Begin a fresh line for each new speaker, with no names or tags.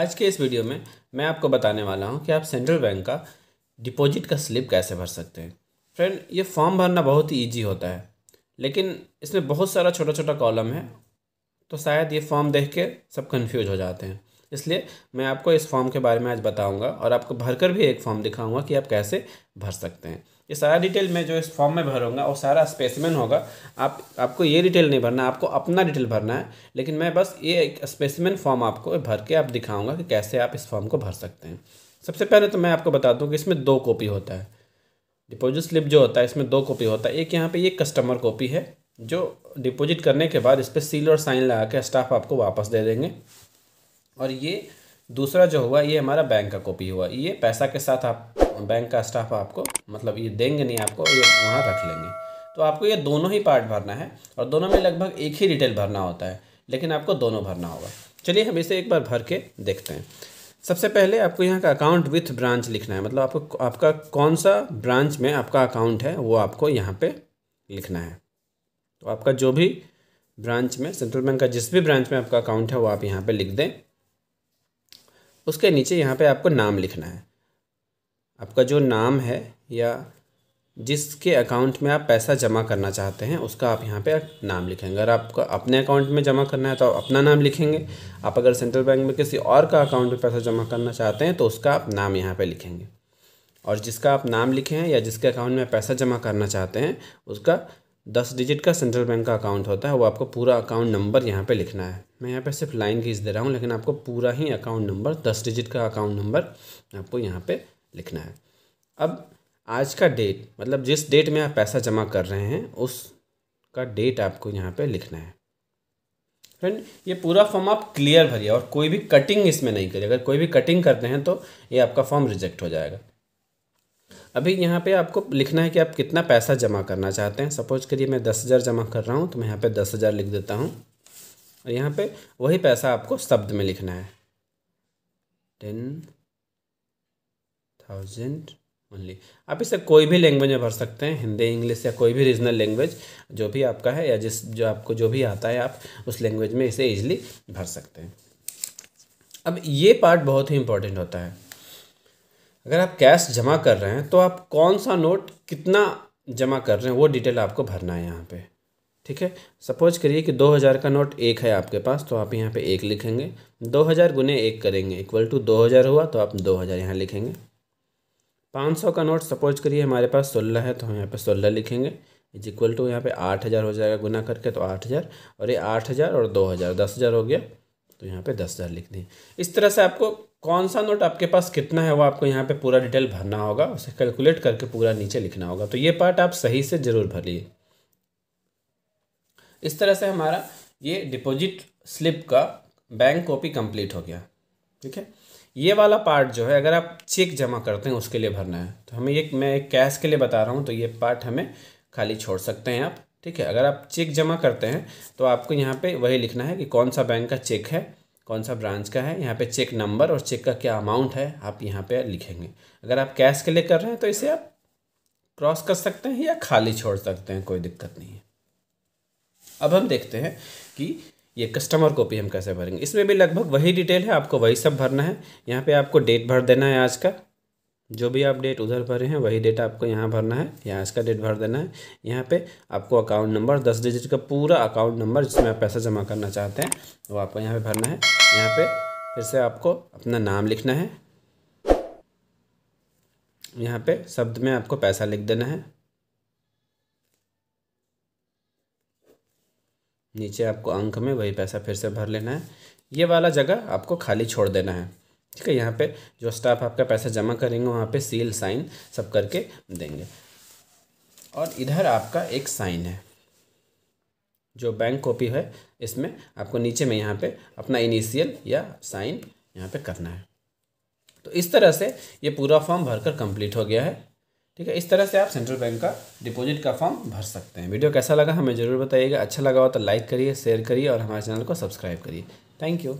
आज के इस वीडियो में मैं आपको बताने वाला हूँ कि आप सेंट्रल बैंक का डिपॉजिट का स्लिप कैसे भर सकते हैं फ्रेंड ये फॉर्म भरना बहुत ही ईजी होता है लेकिन इसमें बहुत सारा छोटा छोटा कॉलम है तो शायद ये फॉर्म देख के सब कन्फ्यूज हो जाते हैं इसलिए मैं आपको इस फॉर्म के बारे में आज बताऊंगा और आपको भरकर भी एक फॉर्म दिखाऊंगा कि आप कैसे भर सकते हैं ये सारा डिटेल मैं जो इस फॉर्म में भरूंगा वो सारा स्पेसिमेंट होगा आप आपको ये डिटेल नहीं भरना आपको अपना डिटेल भरना है लेकिन मैं बस ये एक स्पेसिमेंट फॉर्म आपको भर के आप दिखाऊँगा कि कैसे आप इस फॉर्म को भर सकते हैं सबसे पहले तो मैं आपको बता दूँ कि इसमें दो कॉपी होता है डिपोजिट स्लिप जो होता है इसमें दो कॉपी होता है एक यहाँ पर ये कस्टमर कॉपी है जो डिपॉजिट करने के बाद इस पर सील और साइन लगा के स्टाफ आपको वापस दे देंगे और ये दूसरा जो हुआ ये हमारा बैंक का कॉपी हुआ ये पैसा के साथ आप बैंक का स्टाफ आपको मतलब ये देंगे नहीं आपको ये वहाँ रख लेंगे तो आपको ये दोनों ही पार्ट भरना है और दोनों में लगभग एक ही डिटेल भरना होता है लेकिन आपको दोनों भरना होगा चलिए हम इसे एक बार भर के देखते हैं सबसे पहले आपको यहाँ का अकाउंट विथ ब्रांच लिखना है मतलब आपको आपका कौन सा ब्रांच में आपका अकाउंट है वो आपको यहाँ पे लिखना है तो आपका जो भी ब्रांच में सेंट्रल बैंक का जिस भी ब्रांच में आपका अकाउंट है वो आप यहाँ पे लिख दें उसके नीचे यहाँ पे आपको नाम लिखना है आपका जो नाम है या जिसके अकाउंट में आप पैसा जमा करना चाहते हैं उसका आप यहाँ पे नाम लिखेंगे अगर आपका अपने अकाउंट में जमा करना है तो आप अपना नाम लिखेंगे आप अगर सेंट्रल बैंक में किसी और का अकाउंट में पैसा जमा करना चाहते हैं तो उसका आप नाम यहाँ पर लिखेंगे और जिसका आप नाम लिखे हैं या जिसके अकाउंट में पैसा जमा करना चाहते हैं उसका दस डिजिट का सेंट्रल बैंक का अकाउंट होता है वो आपको पूरा अकाउंट नंबर यहाँ पे लिखना है मैं यहाँ पे सिर्फ लाइन खींच दे रहा हूँ लेकिन आपको पूरा ही अकाउंट नंबर दस डिजिट का अकाउंट नंबर आपको यहाँ पे लिखना है अब आज का डेट मतलब जिस डेट में आप पैसा जमा कर रहे हैं उस का डेट आपको यहाँ पर लिखना है फ्रेंड ये पूरा फॉर्म आप क्लियर भरिए और कोई भी कटिंग इसमें नहीं करिए अगर कोई भी कटिंग करते हैं तो ये आपका फॉर्म रिजेक्ट हो जाएगा अभी यहाँ पे आपको लिखना है कि आप कितना पैसा जमा करना चाहते हैं सपोज करिए मैं दस हज़ार जमा कर रहा हूँ तो मैं यहाँ पे दस हज़ार लिख देता हूँ और यहाँ पे वही पैसा आपको शब्द में लिखना है टेन थाउजेंड ओनली आप इसे कोई भी लैंग्वेज में भर सकते हैं हिंदी इंग्लिश या कोई भी रीजनल लैंग्वेज जो भी आपका है या जिस जो आपको जो भी आता है आप उस लैंग्वेज में इसे ईजिली भर सकते हैं अब ये पार्ट बहुत ही इंपॉर्टेंट होता है अगर आप कैश जमा कर रहे हैं तो आप कौन सा नोट कितना जमा कर रहे हैं वो डिटेल आपको भरना है यहाँ पे ठीक है सपोज करिए कि दो हज़ार का नोट एक है आपके पास तो आप यहाँ पे एक लिखेंगे दो हज़ार गुने एक करेंगे इक्वल टू दो हज़ार हुआ तो आप दो हज़ार यहाँ लिखेंगे पाँच सौ का नोट सपोज करिए हमारे पास सोलह है तो हम यहाँ पर सोलह लिखेंगे इज इक्वल टू यहाँ पे हज़ार हो जाएगा गुना करके तो आठ हज़ार और ये आठ हज़ार और दो हज़ार दस हज़ार हो गया तो यहाँ पे हज़ार लिख दें इस तरह से आपको कौन सा नोट आपके पास कितना है वो आपको यहाँ पे पूरा डिटेल भरना होगा उसे कैलकुलेट करके पूरा नीचे लिखना होगा तो ये पार्ट आप सही से ज़रूर भरिए इस तरह से हमारा ये डिपॉजिट स्लिप का बैंक कॉपी कंप्लीट हो गया ठीक है ये वाला पार्ट जो है अगर आप चेक जमा करते हैं उसके लिए भरना है तो हमें ये मैं एक कैश के लिए बता रहा हूँ तो ये पार्ट हमें खाली छोड़ सकते हैं आप ठीक है अगर आप चेक जमा करते हैं तो आपको यहाँ पे वही लिखना है कि कौन सा बैंक का चेक है कौन सा ब्रांच का है यहाँ पे चेक नंबर और चेक का क्या अमाउंट है आप यहाँ पे लिखेंगे अगर आप कैश के लिए कर रहे हैं तो इसे आप क्रॉस कर सकते हैं या खाली छोड़ सकते हैं कोई दिक्कत नहीं है अब हम देखते हैं कि ये कस्टमर कॉपी हम कैसे भरेंगे इसमें भी लगभग वही डिटेल है आपको वही सब भरना है यहाँ पे आपको डेट भर देना है आज का जो भी आप डेट उधर भरे हैं वही डेट आपको यहाँ भरना है यहाँ इसका डेट भर देना है यहाँ पे आपको अकाउंट नंबर दस डिजिट का पूरा अकाउंट नंबर जिसमें आप पैसा जमा करना चाहते हैं वो आपको यहाँ पे भरना है यहाँ पे फिर से आपको अपना नाम लिखना है यहाँ पे शब्द में आपको पैसा लिख देना है नीचे आपको अंक में वही पैसा फिर से भर लेना है ये वाला जगह आपको खाली छोड़ देना है ठीक है यहाँ पे जो स्टाफ आपका पैसा जमा करेंगे वहाँ पे सील साइन सब करके देंगे और इधर आपका एक साइन है जो बैंक कॉपी है इसमें आपको नीचे में यहाँ पे अपना इनिशियल या साइन यहाँ पे करना है तो इस तरह से ये पूरा फॉर्म भरकर कंप्लीट हो गया है ठीक है इस तरह से आप सेंट्रल बैंक का डिपॉजिट का फॉर्म भर सकते हैं वीडियो कैसा लगा हमें ज़रूर बताइएगा अच्छा लगा हो तो लाइक करिए शेयर करिए और हमारे चैनल को सब्सक्राइब करिए थैंक यू